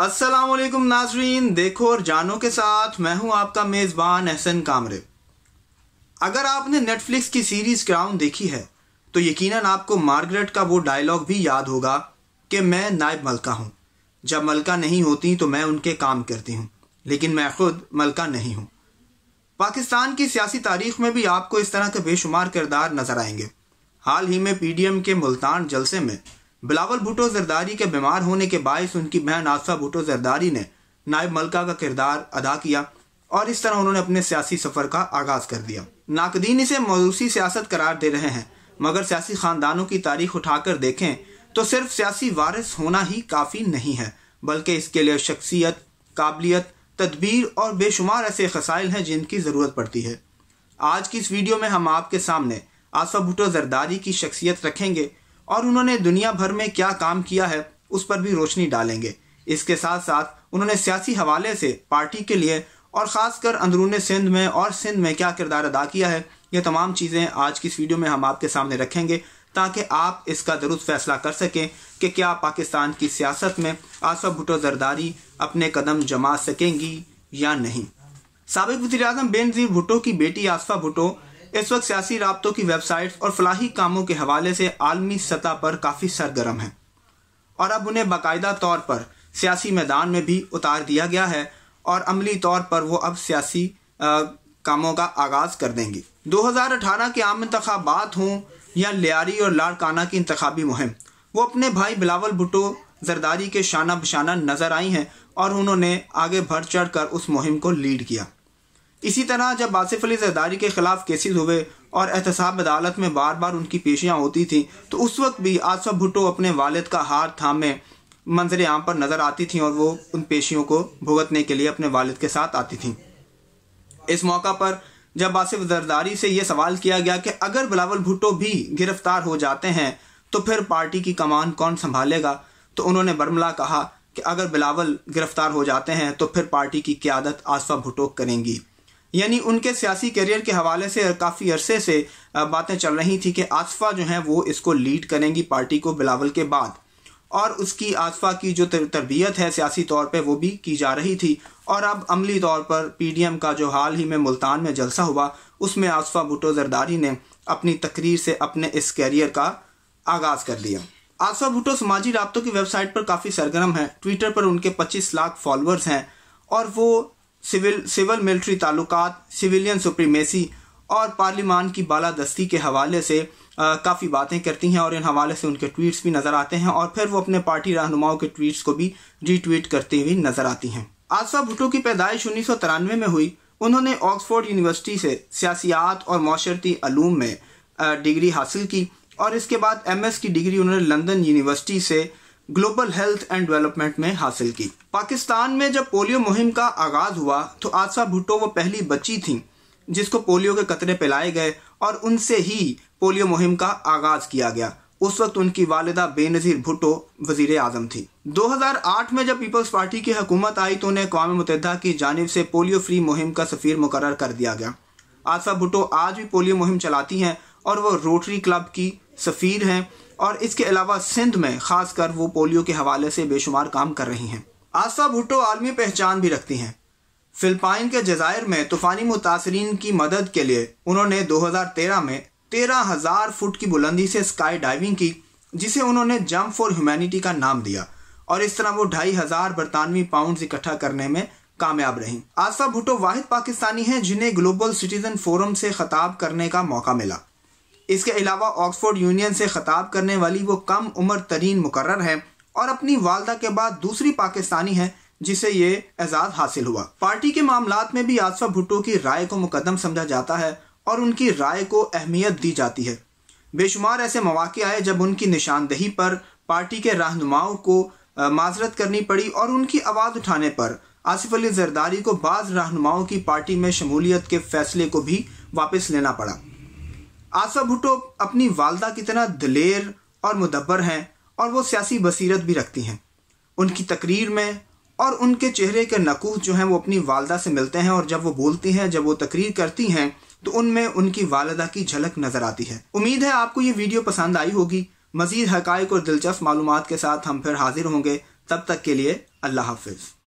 असलकुम नाजरीन देखो और जानो के साथ मैं हूं आपका मेज़बान एहसन कामरे अगर आपने नेटफ्लिक्स की सीरीज़ क्राउन देखी है तो यकीनन आपको मार्गरेट का वो डायलॉग भी याद होगा कि मैं नायब मलका हूं जब मलका नहीं होती तो मैं उनके काम करती हूं लेकिन मैं खुद मलका नहीं हूं पाकिस्तान की सियासी तारीख में भी आपको इस तरह के बेशुमार किरदार नज़र आएंगे हाल ही में पीडीएम के मुल्तान जलसे में बिलावल भुटो जरदारी के बीमार होने के बायस उनकी बहन आसफा भुटो जरदारी ने नायब मलका का किरदार अदा किया और इस तरह उन्होंने अपने सियासी सफ़र का आगाज़ कर दिया नाकदीन इसे मौसी सियासत करार दे रहे हैं मगर सियासी ख़ानदानों की तारीख उठाकर देखें तो सिर्फ सियासी वारिस होना ही काफ़ी नहीं है बल्कि इसके लिए शख्सियत काबिलियत तदबीर और बेशुमार ऐसे खसाइल हैं जिनकी ज़रूरत पड़ती है आज की इस वीडियो में हम आपके सामने आसफ़ा भुटो जरदारी की शख्सियत रखेंगे और उन्होंने दुनिया भर में क्या काम किया है उस पर भी रोशनी डालेंगे इसके साथ साथ उन्होंने सियासी हवाले से पार्टी के लिए और ख़ासकर अंदरून सिंध में और सिंध में क्या किरदार अदा किया है ये तमाम चीज़ें आज की इस वीडियो में हम आपके सामने रखेंगे ताकि आप इसका दुरुस्त फैसला कर सकें कि क्या पाकिस्तान की सियासत में आसफ़ भुटो जरदारी अपने कदम जमा सकेंगी या नहीं सबक वजी अजम बेनजीर भुटो की बेटी आसफ़ा भुटो इस वक्त सियासी रबतों की वेबसाइट और फलाही कामों के हवाले से आलमी सतह पर काफ़ी सरगर्म हैं और अब उन्हें बाकायदा तौर पर सियासी मैदान में भी उतार दिया गया है और अमली तौर पर वो अब सियासी कामों का आगाज़ कर देंगी 2018 के आम इंतबात हों या लियारी और लाड़काना की इंतबी मुहिम वो अपने भाई बिलावल भुटो जरदारी के शाना बशाना नज़र आई हैं और उन्होंने आगे बढ़ चढ़ कर उस मुहिम को लीड किया इसी तरह जब आसिफ अली जरदारी के खिलाफ केसेस हुए और एहतसाब अदालत में बार बार उनकी पेशियाँ होती थी तो उस वक्त भी आसफ भुट्टो अपने वालद का हार थामे मंजर आम पर नज़र आती थी और वो उन पेशियों को भुगतने के लिए अपने वालद के साथ आती थी इस मौका पर जब आसिफ जरदारी से यह सवाल किया गया कि अगर बिलावल भुट्टो भी गिरफ्तार हो जाते हैं तो फिर पार्टी की कमान कौन संभालेगा तो उन्होंने बर्मला कहा कि अगर बिलावल गिरफ्तार हो जाते हैं तो फिर पार्टी की क्यादत आसफा भुट्टो करेंगी यानी उनके सियासी करियर के हवाले से काफ़ी अरसे से बातें चल रही थी कि आसफा जो हैं वो इसको लीड करेंगी पार्टी को बिलावल के बाद और उसकी आसफा की जो तरबियत है सियासी तौर पे वो भी की जा रही थी और अब अमली तौर पर पीडीएम का जो हाल ही में मुल्तान में जलसा हुआ उसमें आसफा भुटो जरदारी ने अपनी तकरीर से अपने इस कैरियर का आगाज़ कर दिया आसफा भुटो समाजी रबतों की वेबसाइट पर काफ़ी सरगर्म है ट्विटर पर उनके पच्चीस लाख फॉलोअर्स हैं और वो सिविल सिविल मिलिट्री ताल्लुकात सिविलियन सुप्रीमेसी और पार्लिमान की बाला दस्ती के हवाले से काफ़ी बातें करती हैं और इन हवाले से उनके ट्वीट्स भी नज़र आते हैं और फिर वो अपने पार्टी रहनुमाओं के ट्वीट्स को भी रीट्वीट करती हुई नज़र आती हैं आसफा भुटो की पैदाइश उन्नीस में हुई उन्होंने ऑक्सफोर्ड यूनिवर्सिटी से सियासियात और माशरती अलूम में डिग्री हासिल की और इसके बाद एम की डिग्री उन्होंने लंदन यूनिवर्सिटी से ग्लोबल हेल्थ एंड डेवलपमेंट में हासिल की पाकिस्तान में जब पोलियो मुहिम का आगाज हुआ तो आशा भुट्टो वो पहली बच्ची थी जिसको पोलियो के कतरे पिलाए गए और उनसे ही पोलियो मुहिम का आगाज किया गया उस वक्त उनकी वालदा बेनज़ीर भुट्टो वजीर आजम थी 2008 में जब पीपल्स पार्टी की हुकूमत आई तो उन्हें अकवा मुतहदा की जानब से पोलियो फ्री मुहिम का सफ़ीर मुकर कर दिया गया आशा भुट्टो आज भी पोलियो मुहिम चलाती हैं और वो रोटरी क्लब की सफ़ीर हैं और इसके अलावा सिंध में ख़ासकर वो पोलियो के हवाले से बेशुमार काम कर रही हैं आशा भुट्टो आलमी पहचान भी रखती हैं फिलपाइन के जजायर में तूफ़ानी मुतासरीन की मदद के लिए उन्होंने 2013 में तेरह हज़ार फुट की बुलंदी से स्काई डाइविंग की जिसे उन्होंने जंप फॉर ह्यूमैनिटी का नाम दिया और इस तरह वो ढाई हज़ार बरतानवी पाउंड इकट्ठा करने में कामयाब रहीं आशा भुट्टो वाहिद पाकिस्तानी हैं जिन्हें ग्लोबल सिटीज़न फोरम से ख़ताब करने का मौका मिला इसके अलावा ऑक्सफोर्ड यूनियन से ख़ताब करने वाली वो कम उम्र तरीन मुकर है और अपनी वालदा के बाद दूसरी पाकिस्तानी है जिसे ये एजाज हासिल हुआ पार्टी के मामला में भी आसफा भुट्टो की राय को मुकदम समझा जाता है और उनकी राय को अहमियत दी जाती है बेशुमार ऐसे मौाक़े आए जब उनकी निशानदही पर पार्टी के रहनुमाओं को माजरत करनी पड़ी और उनकी आवाज़ उठाने पर आसिफ अली जरदारी को बाज़ रहनुमाओं की पार्टी में शमूलियत के फैसले को भी वापस लेना पड़ा आसा भुटो अपनी वालदा की तरह दिलेर और मुदबर हैं और वो सियासी बसीरत भी रखती हैं उनकी तकरीर में और उनके चेहरे के नकूह जो हैं वो अपनी वालदा से मिलते हैं और जब वो बोलती हैं जब वो तकरीर करती हैं तो उनमें उनकी वालदा की झलक नज़र आती है उम्मीद है आपको ये वीडियो पसंद आई होगी मज़ीद हक़ और दिलचस्प मालूम के साथ हम फिर हाजिर होंगे तब तक के लिए अल्लाह हाफिज़